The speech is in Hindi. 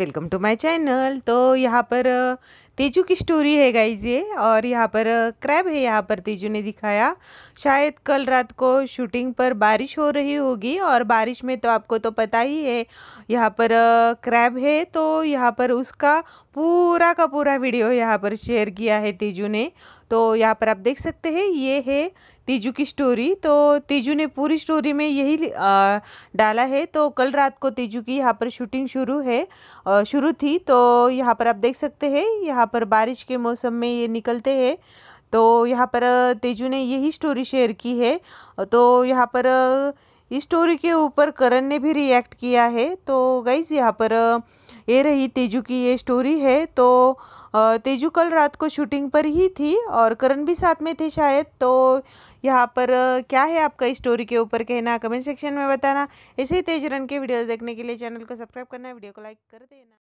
वेलकम टू माय चैनल तो यहाँ पर तेजू की स्टोरी है गाइज ये और यहाँ पर क्रैब है यहाँ पर तेजू ने दिखाया शायद कल रात को शूटिंग पर बारिश हो रही होगी और बारिश में तो आपको तो पता ही है यहाँ पर क्रैब है तो यहाँ पर उसका पूरा का पूरा वीडियो यहाँ पर शेयर किया है तेजू ने तो यहाँ पर आप देख सकते हैं ये है तीजू की स्टोरी तो तीजू ने पूरी स्टोरी में यही आ, डाला है तो कल रात को तीजू की यहाँ पर शूटिंग शुरू है शुरू थी तो यहाँ पर आप देख सकते हैं यहाँ पर बारिश के मौसम में ये निकलते हैं तो यहाँ पर तेजू ने यही स्टोरी शेयर की है तो यहाँ पर इस स्टोरी के ऊपर करण ने भी रिएक्ट किया है तो गाइज यहाँ पर ये रही तेजू की ये स्टोरी है तो तेजू कल रात को शूटिंग पर ही थी और करण भी साथ में थे शायद तो यहाँ पर क्या है आपका इस स्टोरी के ऊपर कहना कमेंट सेक्शन में बताना ऐसे ही तेजरन के वीडियोस देखने के लिए चैनल को सब्सक्राइब करना वीडियो को लाइक कर देना